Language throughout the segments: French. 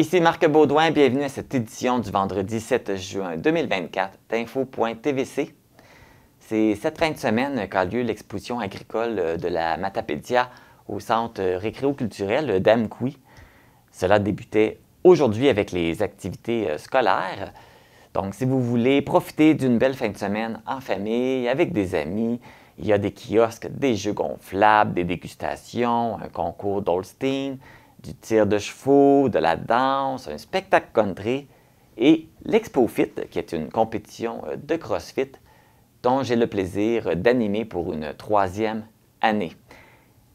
Ici Marc Baudouin, bienvenue à cette édition du vendredi 7 juin 2024 d'Info.tvc. C'est cette fin de semaine qu'a lieu l'exposition agricole de la Matapédia au centre récréo-culturel Cela débutait aujourd'hui avec les activités euh, scolaires. Donc, si vous voulez profiter d'une belle fin de semaine en famille, avec des amis, il y a des kiosques, des jeux gonflables, des dégustations, un concours d'Holstein, du tir de chevaux, de la danse, un spectacle country et l'Expo Fit, qui est une compétition euh, de CrossFit dont j'ai le plaisir euh, d'animer pour une troisième année.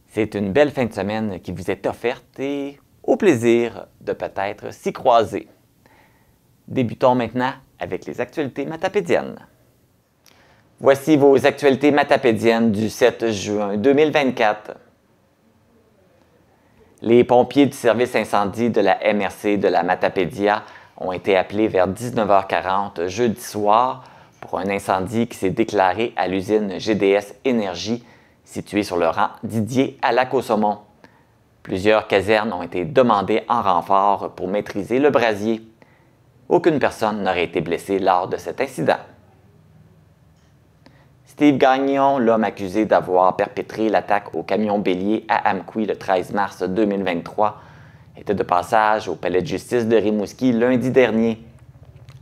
C'est une belle fin de semaine qui vous est offerte et au plaisir de peut-être s'y croiser. Débutons maintenant avec les actualités matapédiennes. Voici vos actualités matapédiennes du 7 juin 2024. Les pompiers du service incendie de la MRC de la Matapédia ont été appelés vers 19h40 jeudi soir pour un incendie qui s'est déclaré à l'usine GDS Énergie située sur le rang Didier à lac saumon Plusieurs casernes ont été demandées en renfort pour maîtriser le brasier. Aucune personne n'aurait été blessée lors de cet incident. Steve Gagnon, l'homme accusé d'avoir perpétré l'attaque au camion bélier à Amqui le 13 mars 2023, était de passage au palais de justice de Rimouski lundi dernier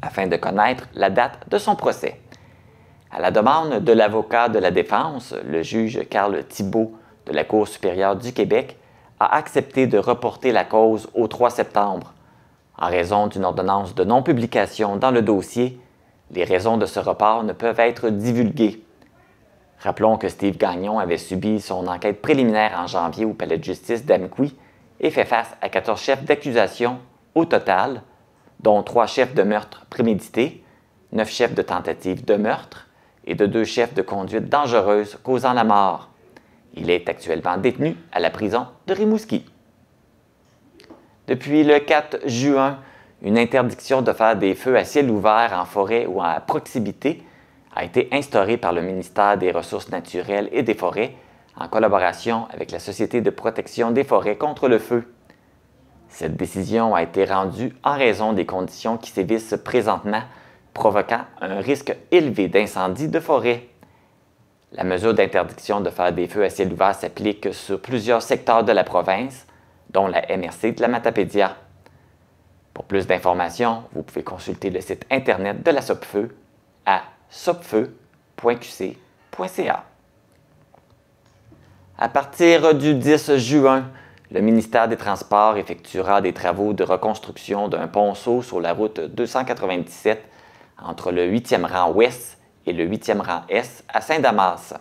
afin de connaître la date de son procès. À la demande de l'avocat de la défense, le juge Carl Thibault de la Cour supérieure du Québec a accepté de reporter la cause au 3 septembre en raison d'une ordonnance de non-publication dans le dossier. Les raisons de ce report ne peuvent être divulguées. Rappelons que Steve Gagnon avait subi son enquête préliminaire en janvier au palais de justice d'Amqui et fait face à 14 chefs d'accusation au total, dont 3 chefs de meurtre prémédité, 9 chefs de tentative de meurtre et de 2 chefs de conduite dangereuse causant la mort. Il est actuellement détenu à la prison de Rimouski. Depuis le 4 juin, une interdiction de faire des feux à ciel ouvert en forêt ou à proximité a été instauré par le ministère des Ressources naturelles et des Forêts en collaboration avec la Société de protection des forêts contre le feu. Cette décision a été rendue en raison des conditions qui sévissent présentement, provoquant un risque élevé d'incendie de forêt. La mesure d'interdiction de faire des feux à ciel ouvert s'applique sur plusieurs secteurs de la province, dont la MRC de la Matapédia. Pour plus d'informations, vous pouvez consulter le site Internet de la SOPFEU à sopfeu.qc.ca. À partir du 10 juin, le ministère des Transports effectuera des travaux de reconstruction d'un ponceau sur la route 297 entre le 8e rang ouest et le 8e rang est à Saint-Damas.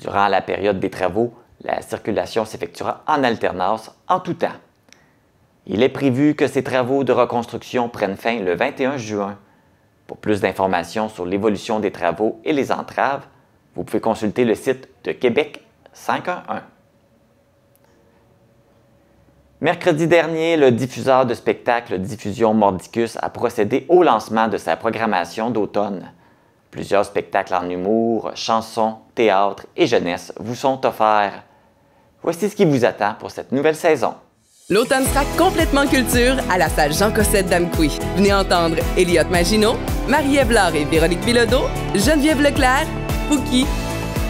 Durant la période des travaux, la circulation s'effectuera en alternance en tout temps. Il est prévu que ces travaux de reconstruction prennent fin le 21 juin pour plus d'informations sur l'évolution des travaux et les entraves, vous pouvez consulter le site de Québec 511. Mercredi dernier, le diffuseur de spectacle Diffusion Mordicus a procédé au lancement de sa programmation d'automne. Plusieurs spectacles en humour, chansons, théâtre et jeunesse vous sont offerts. Voici ce qui vous attend pour cette nouvelle saison. L'automne sera complètement culture à la salle Jean Cossette d'Amqui. Venez entendre Elliot Maginot, Marie-Ève et Véronique Bilodeau, Geneviève Leclerc, Fouki,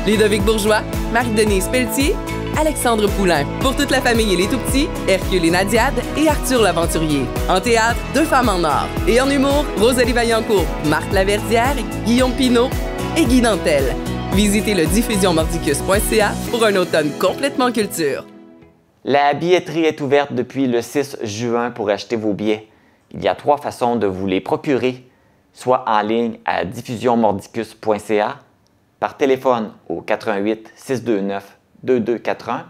Ludovic Bourgeois, Marie-Denise Pelletier, Alexandre Poulain. Pour toute la famille et les tout-petits, Hercule et Nadiade et Arthur l'Aventurier. En théâtre, Deux femmes en or. Et en humour, Rosalie Vaillancourt, Marthe Laverdière, Guillaume Pinault et Guy Dantel. Visitez le diffusionmordicus.ca pour un automne complètement culture. La billetterie est ouverte depuis le 6 juin pour acheter vos billets. Il y a trois façons de vous les procurer soit en ligne à diffusionmordicus.ca, par téléphone au 88 629 2241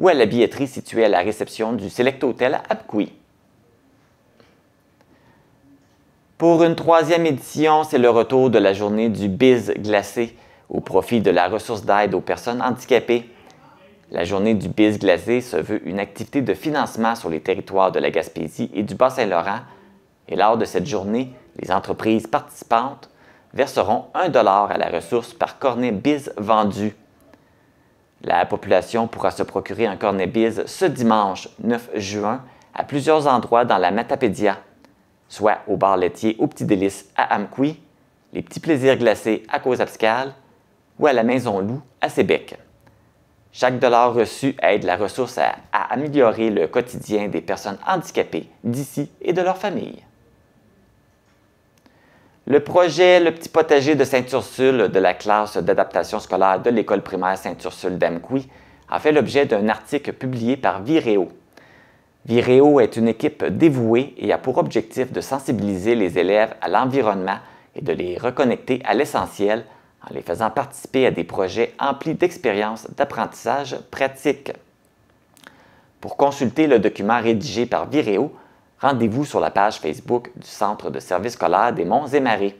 ou à la billetterie située à la réception du Select Hôtel Abkoui. Pour une troisième édition, c'est le retour de la journée du Biz glacé au profit de la ressource d'aide aux personnes handicapées. La journée du Bise glacé se veut une activité de financement sur les territoires de la Gaspésie et du Bas-Saint-Laurent et lors de cette journée, les entreprises participantes verseront 1 dollar à la ressource par cornet bise vendu. La population pourra se procurer un cornet bise ce dimanche 9 juin à plusieurs endroits dans la Matapédia, soit au bar laitier au Petit Délice à Amqui, les petits plaisirs glacés à Causapscal ou à la Maison Loup à Sébec. Chaque dollar reçu aide la ressource à, améliorer le quotidien des personnes handicapées d'ici et de leur famille. Le projet Le Petit Potager de Sainte-Ursule de la classe d'adaptation scolaire de l'école primaire Sainte-Ursule d'Amqui a fait l'objet d'un article publié par Viréo. Viréo est une équipe dévouée et a pour objectif de sensibiliser les élèves à l'environnement et de les reconnecter à l'essentiel en les faisant participer à des projets emplis d'expériences d'apprentissage pratiques. Pour consulter le document rédigé par Viréo, rendez-vous sur la page Facebook du Centre de services scolaires des Monts et Marais.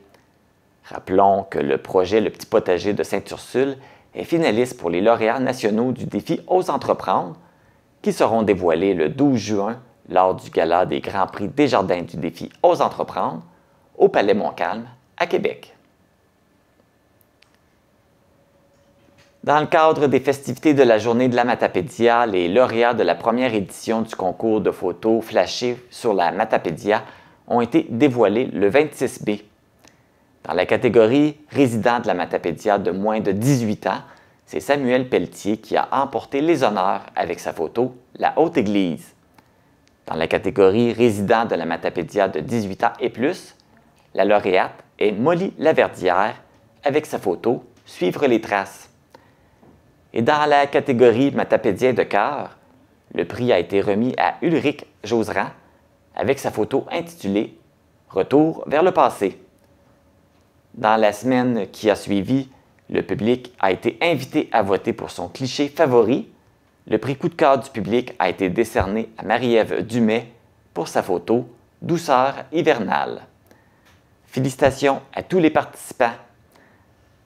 Rappelons que le projet Le Petit Potager de Sainte-Ursule est finaliste pour les lauréats nationaux du défi aux entreprendre, qui seront dévoilés le 12 juin lors du gala des Grands Prix des Jardins du défi aux entreprendre au Palais Montcalm à Québec. Dans le cadre des festivités de la journée de la Matapédia, les lauréats de la première édition du concours de photos flashées sur la Matapédia ont été dévoilés le 26 B. Dans la catégorie résident de la Matapédia de moins de 18 ans, c'est Samuel Pelletier qui a emporté les honneurs avec sa photo La Haute Église. Dans la catégorie résident de la Matapédia de 18 ans et plus, la lauréate est Molly Laverdière avec sa photo Suivre les traces. Et dans la catégorie Matapédien de cœur, le prix a été remis à Ulrich Joserand avec sa photo intitulée Retour vers le passé. Dans la semaine qui a suivi, le public a été invité à voter pour son cliché favori. Le prix coup de cœur du public a été décerné à Marie-Ève Dumais pour sa photo Douceur hivernale. Félicitations à tous les participants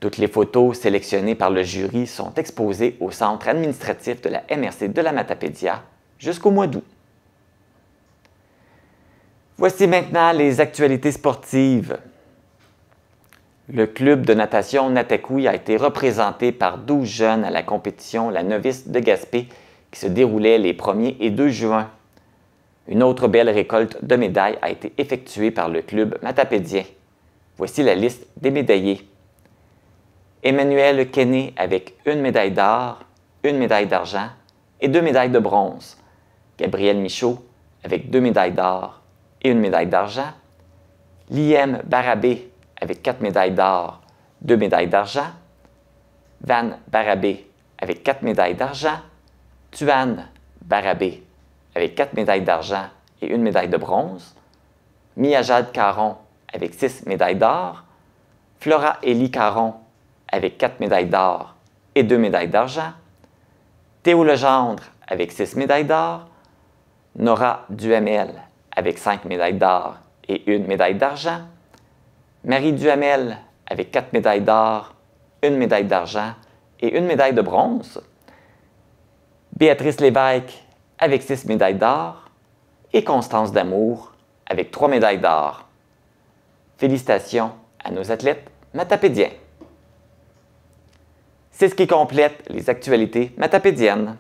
toutes les photos sélectionnées par le jury sont exposées au centre administratif de la MRC de la Matapédia jusqu'au mois d'août. Voici maintenant les actualités sportives. Le club de natation Natakoui a été représenté par 12 jeunes à la compétition La Novice de Gaspé qui se déroulait les 1er et 2 juin. Une autre belle récolte de médailles a été effectuée par le club matapédien. Voici la liste des médaillés. Emmanuel Kenney avec une médaille d'or, une médaille d'argent et deux médailles de bronze. Gabriel Michaud avec deux médailles d'or et une médaille d'argent. Liam Barabé avec quatre médailles d'or, deux médailles d'argent. Van Barabé avec quatre médailles d'argent. Tuan Barabé avec quatre médailles d'argent et une médaille de bronze. Miajad Caron avec six médailles d'or. Flora Elie Caron avec 4 médailles d'or et 2 médailles d'argent, Théo Legendre avec 6 médailles d'or, Nora Duhamel avec 5 médailles d'or et 1 médaille d'argent, Marie Duhamel avec 4 médailles d'or, 1 médaille d'argent et 1 médaille de bronze, Béatrice Lévesque avec 6 médailles d'or et Constance Damour avec 3 médailles d'or. Félicitations à nos athlètes matapédiens. C'est ce qui complète les actualités matapédiennes.